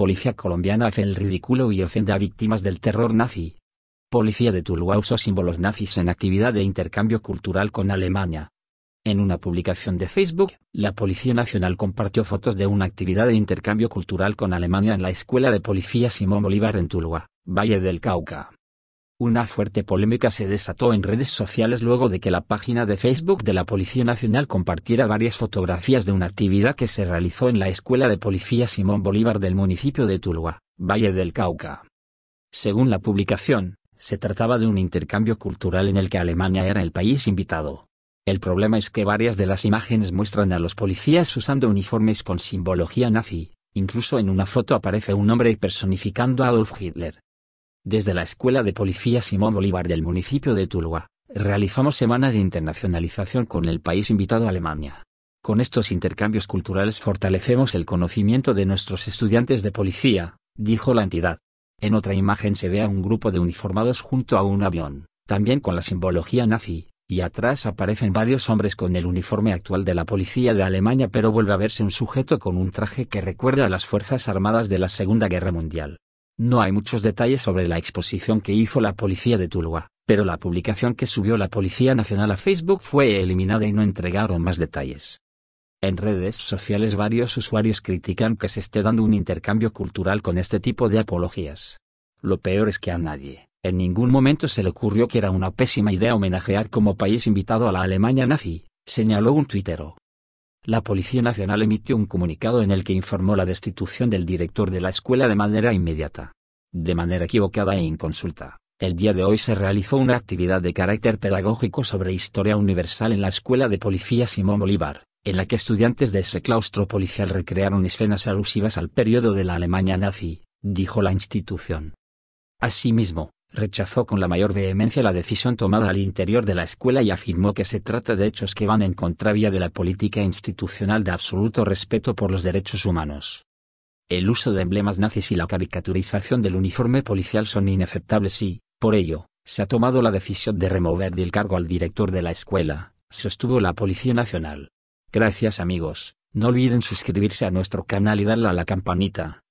Policía colombiana hace el ridículo y ofende a víctimas del terror nazi. Policía de Tuluá usó símbolos nazis en actividad de intercambio cultural con Alemania. En una publicación de Facebook, la Policía Nacional compartió fotos de una actividad de intercambio cultural con Alemania en la Escuela de Policía Simón Bolívar en Tuluá, Valle del Cauca. Una fuerte polémica se desató en redes sociales luego de que la página de Facebook de la Policía Nacional compartiera varias fotografías de una actividad que se realizó en la Escuela de Policía Simón Bolívar del municipio de Tuluá, Valle del Cauca. Según la publicación, se trataba de un intercambio cultural en el que Alemania era el país invitado. El problema es que varias de las imágenes muestran a los policías usando uniformes con simbología nazi, incluso en una foto aparece un hombre personificando a Adolf Hitler. Desde la Escuela de Policía Simón Bolívar del municipio de Tuluá, realizamos semana de internacionalización con el país invitado Alemania. Con estos intercambios culturales fortalecemos el conocimiento de nuestros estudiantes de policía, dijo la entidad. En otra imagen se ve a un grupo de uniformados junto a un avión, también con la simbología nazi, y atrás aparecen varios hombres con el uniforme actual de la policía de Alemania pero vuelve a verse un sujeto con un traje que recuerda a las Fuerzas Armadas de la Segunda Guerra Mundial. No hay muchos detalles sobre la exposición que hizo la policía de Tuluá, pero la publicación que subió la Policía Nacional a Facebook fue eliminada y no entregaron más detalles. En redes sociales varios usuarios critican que se esté dando un intercambio cultural con este tipo de apologías. Lo peor es que a nadie, en ningún momento se le ocurrió que era una pésima idea homenajear como país invitado a la Alemania nazi, señaló un tuitero la Policía Nacional emitió un comunicado en el que informó la destitución del director de la escuela de manera inmediata. De manera equivocada e inconsulta, el día de hoy se realizó una actividad de carácter pedagógico sobre historia universal en la Escuela de Policía Simón Bolívar, en la que estudiantes de ese claustro policial recrearon escenas alusivas al periodo de la Alemania nazi, dijo la institución. Asimismo, rechazó con la mayor vehemencia la decisión tomada al interior de la escuela y afirmó que se trata de hechos que van en contravía de la política institucional de absoluto respeto por los derechos humanos. El uso de emblemas nazis y la caricaturización del uniforme policial son inaceptables y, por ello, se ha tomado la decisión de remover del cargo al director de la escuela, sostuvo la Policía Nacional. Gracias amigos, no olviden suscribirse a nuestro canal y darle a la campanita